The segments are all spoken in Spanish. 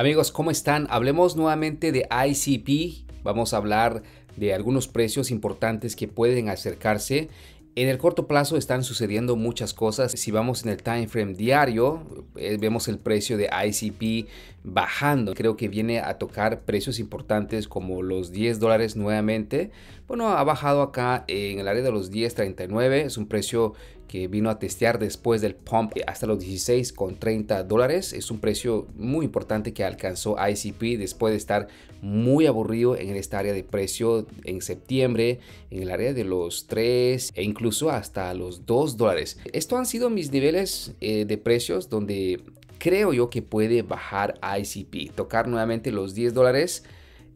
Amigos, ¿cómo están? Hablemos nuevamente de ICP. Vamos a hablar de algunos precios importantes que pueden acercarse. En el corto plazo están sucediendo muchas cosas. Si vamos en el time frame diario, eh, vemos el precio de ICP bajando. Creo que viene a tocar precios importantes como los 10 dólares nuevamente. Bueno, ha bajado acá en el área de los 10.39. Es un precio que vino a testear después del pump eh, hasta los 16 con 30 dólares. Es un precio muy importante que alcanzó ICP después de estar muy aburrido en esta área de precio en septiembre, en el área de los 3 e incluso hasta los 2 dólares. Esto han sido mis niveles eh, de precios donde creo yo que puede bajar ICP, tocar nuevamente los 10 dólares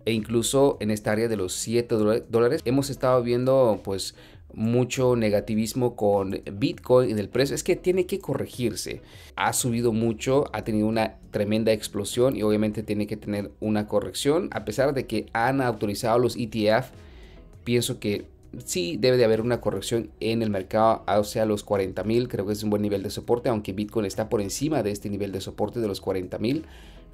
e incluso en esta área de los 7 dólares hemos estado viendo pues mucho negativismo con Bitcoin en el precio, es que tiene que corregirse. Ha subido mucho, ha tenido una tremenda explosión y obviamente tiene que tener una corrección. A pesar de que han autorizado los ETF, pienso que sí debe de haber una corrección en el mercado o sea los 40.000 Creo que es un buen nivel de soporte, aunque Bitcoin está por encima de este nivel de soporte de los 40.000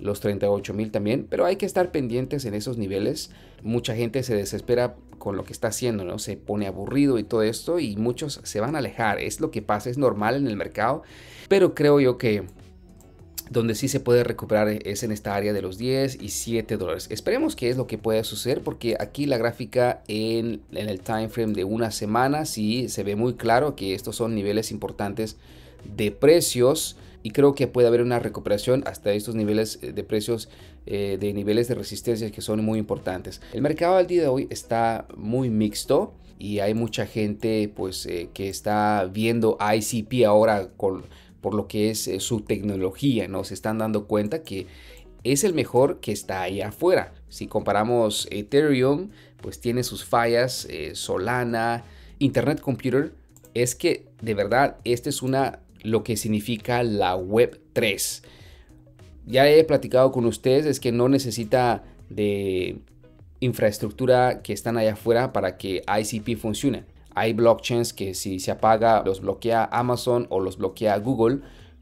los 38 mil también, pero hay que estar pendientes en esos niveles. Mucha gente se desespera con lo que está haciendo, ¿no? Se pone aburrido y todo esto y muchos se van a alejar. Es lo que pasa, es normal en el mercado, pero creo yo que donde sí se puede recuperar es en esta área de los 10 y 7 dólares. Esperemos que es lo que pueda suceder porque aquí la gráfica en, en el time frame de una semana sí se ve muy claro que estos son niveles importantes de precios y creo que puede haber una recuperación hasta estos niveles eh, de precios eh, de niveles de resistencia que son muy importantes. El mercado al día de hoy está muy mixto y hay mucha gente pues eh, que está viendo ICP ahora con, por lo que es su tecnología, ¿no? Se están dando cuenta que es el mejor que está ahí afuera. Si comparamos Ethereum, pues tiene sus fallas, Solana, Internet Computer, es que de verdad esta es una lo que significa la Web 3. Ya he platicado con ustedes, es que no necesita de infraestructura que están allá afuera para que ICP funcione. Hay blockchains que si se apaga los bloquea Amazon o los bloquea Google,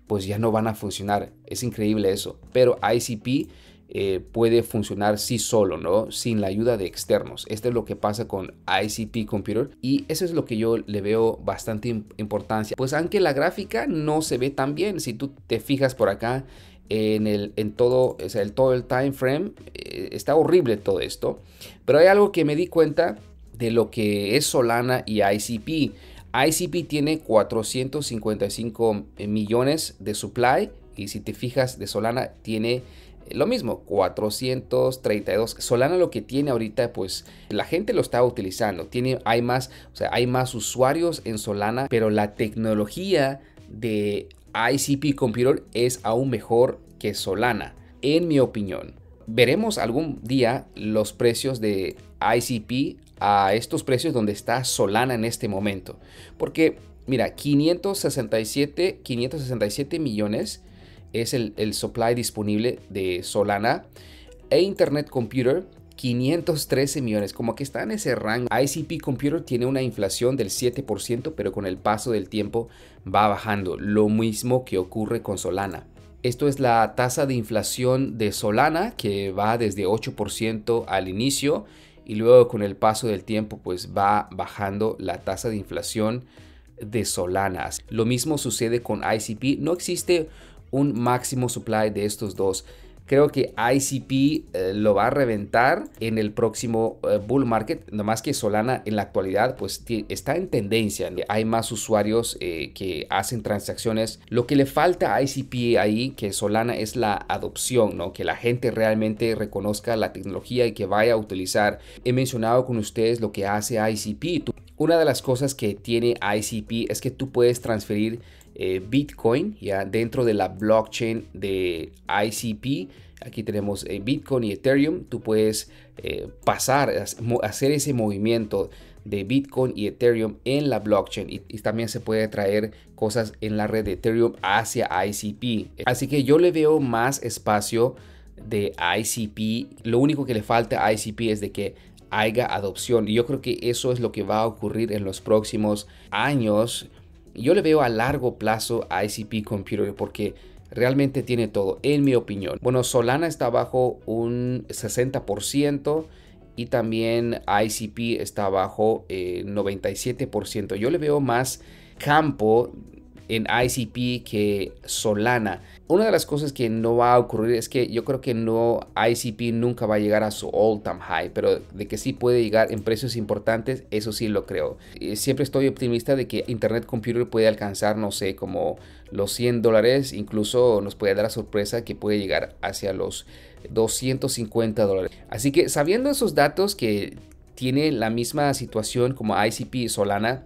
pues ya no van a funcionar. Es increíble eso. Pero ICP eh, puede funcionar sí solo, ¿no? Sin la ayuda de externos. Esto es lo que pasa con ICP Computer y eso es lo que yo le veo bastante importancia. Pues aunque la gráfica no se ve tan bien, si tú te fijas por acá en, el, en todo, el, todo el time frame, eh, está horrible todo esto. Pero hay algo que me di cuenta de lo que es Solana y ICP. ICP tiene 455 millones de supply y si te fijas de Solana tiene lo mismo, 432. Solana lo que tiene ahorita, pues la gente lo está utilizando. Tiene, hay, más, o sea, hay más usuarios en Solana, pero la tecnología de ICP Computer es aún mejor que Solana, en mi opinión. Veremos algún día los precios de ICP a estos precios donde está Solana en este momento. Porque, mira, 567, 567 millones es el, supply disponible de Solana e Internet Computer, 513 millones, como que está en ese rango. ICP Computer tiene una inflación del 7%, pero con el paso del tiempo va bajando, lo mismo que ocurre con Solana. Esto es la tasa de inflación de Solana, que va desde 8% al inicio y luego con el paso del tiempo pues va bajando la tasa de inflación de Solana. Lo mismo sucede con ICP, no existe un máximo supply de estos dos. Creo que ICP eh, lo va a reventar en el próximo eh, bull market, más que Solana en la actualidad pues está en tendencia. Hay más usuarios eh, que hacen transacciones. Lo que le falta a ICP ahí, que Solana, es la adopción, ¿no? que la gente realmente reconozca la tecnología y que vaya a utilizar. He mencionado con ustedes lo que hace ICP. Una de las cosas que tiene ICP es que tú puedes transferir eh, Bitcoin, ya dentro de la blockchain de ICP. Aquí tenemos eh, Bitcoin y Ethereum. Tú puedes eh, pasar, hacer ese movimiento de Bitcoin y Ethereum en la blockchain y, y, también se puede traer cosas en la red de Ethereum hacia ICP. Así que yo le veo más espacio de ICP. Lo único que le falta a ICP es de que haya adopción y yo creo que eso es lo que va a ocurrir en los próximos años yo le veo a largo plazo a ICP Computer porque realmente tiene todo, en mi opinión. Bueno, Solana está bajo un 60% y también ICP está bajo eh, 97%. Yo le veo más campo en ICP que Solana. Una de las cosas que no va a ocurrir es que yo creo que no ICP nunca va a llegar a su all time high, pero de que sí puede llegar en precios importantes, eso sí lo creo. Eh, siempre estoy optimista de que Internet Computer puede alcanzar, no sé, como los 100 dólares, incluso nos puede dar la sorpresa que puede llegar hacia los 250 dólares. Así que sabiendo esos datos que tiene la misma situación como ICP y Solana,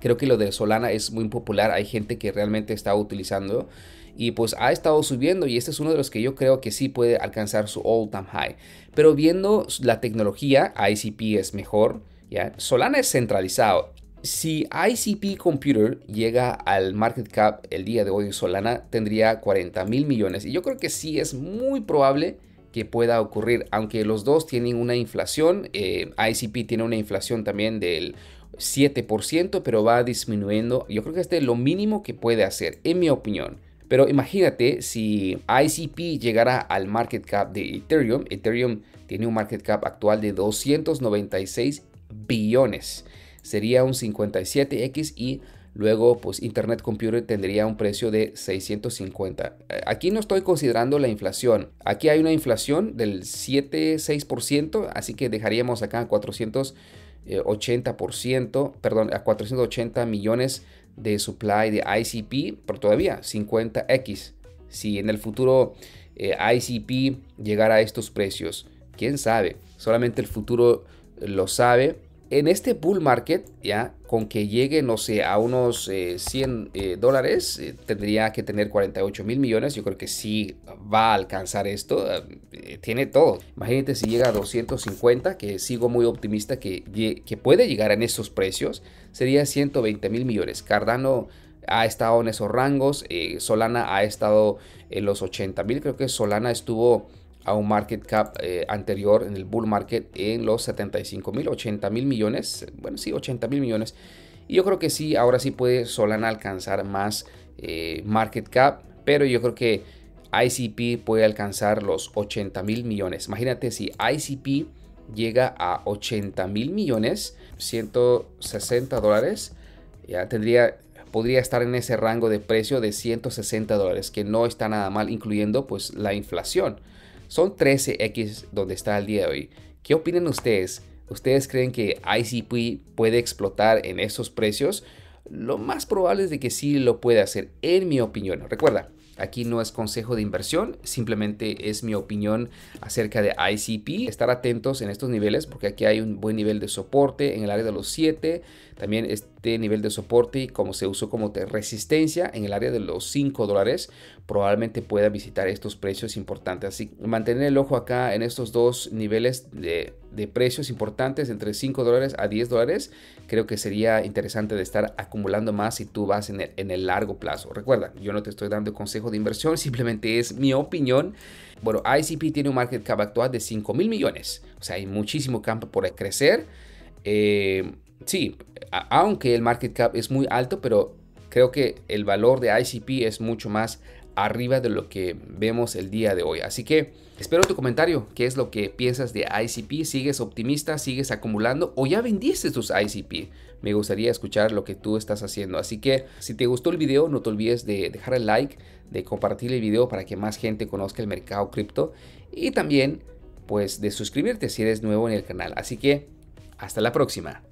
Creo que lo de Solana es muy popular, hay gente que realmente está utilizando y pues ha estado subiendo y este es uno de los que yo creo que sí puede alcanzar su all time high. Pero viendo la tecnología, ICP es mejor, ¿ya? Solana es centralizado. Si ICP Computer llega al market cap el día de hoy, Solana tendría 40 mil millones y yo creo que sí es muy probable que pueda ocurrir, aunque los dos tienen una inflación, eh, ICP tiene una inflación también del 7%, pero va disminuyendo. Yo creo que este es lo mínimo que puede hacer, en mi opinión. Pero imagínate si ICP llegara al market cap de Ethereum. Ethereum tiene un market cap actual de 296 billones. Sería un 57x y luego pues Internet Computer tendría un precio de 650. Aquí no estoy considerando la inflación. Aquí hay una inflación del 7-6%, así que dejaríamos acá 400 80%, eh, perdón, a 480 millones de supply de ICP, pero todavía 50x. Si en el futuro eh, ICP llegara a estos precios, quién sabe, solamente el futuro lo sabe en este bull market, ya con que llegue, no sé, a unos 100 eh, eh, dólares, eh, tendría que tener 48 mil millones. Yo creo que sí va a alcanzar esto. tiene todo. Imagínate si llega a 250, que sigo muy optimista que, que puede llegar en esos precios, sería 120 mil millones. Cardano ha estado en esos rangos, Solana ha estado en los 80 mil. Creo que Solana estuvo a un market cap eh, anterior en el bull market en los 75 mil, 80 mil millones, bueno, sí, 80 mil millones. Y yo creo que sí, ahora sí puede Solana alcanzar más eh, market cap, pero yo creo que ICP puede alcanzar los 80 mil millones. Imagínate si ICP llega a 80 mil millones, 160 dólares, ya tendría, podría estar en ese rango de precio de 160 dólares, que no está nada mal, incluyendo pues la inflación. Son 13X donde está el día de hoy. ¿Qué opinan ustedes? ¿Ustedes creen que ICP puede explotar en esos precios? Lo más probable es de que sí lo puede hacer, en mi opinión. Recuerda, Aquí no es consejo de inversión, simplemente es mi opinión acerca de ICP. Estar atentos en estos niveles porque aquí hay un buen nivel de soporte en el área de los 7. También es, de nivel de soporte y como se usó como de resistencia en el área de los 5 dólares, probablemente pueda visitar estos precios importantes. Así mantener el ojo acá en estos dos niveles de, de precios importantes, entre 5 dólares a 10 dólares, creo que sería interesante de estar acumulando más si tú vas en el, en el largo plazo. Recuerda, yo no te estoy dando consejo de inversión, simplemente es mi opinión. Bueno, ICP tiene un market cap actual de 5 mil millones, o sea, hay muchísimo campo por crecer. Eh, sí, aunque el market cap es muy alto, pero creo que el valor de ICP es mucho más arriba de lo que vemos el día de hoy. Así que espero tu comentario, qué es lo que piensas de ICP, sigues optimista, sigues acumulando o ya vendiste tus ICP. Me gustaría escuchar lo que tú estás haciendo. Así que si te gustó el video, no te olvides de dejar el like, de compartir el video para que más gente conozca el mercado cripto y también pues de suscribirte si eres nuevo en el canal. Así que hasta la próxima.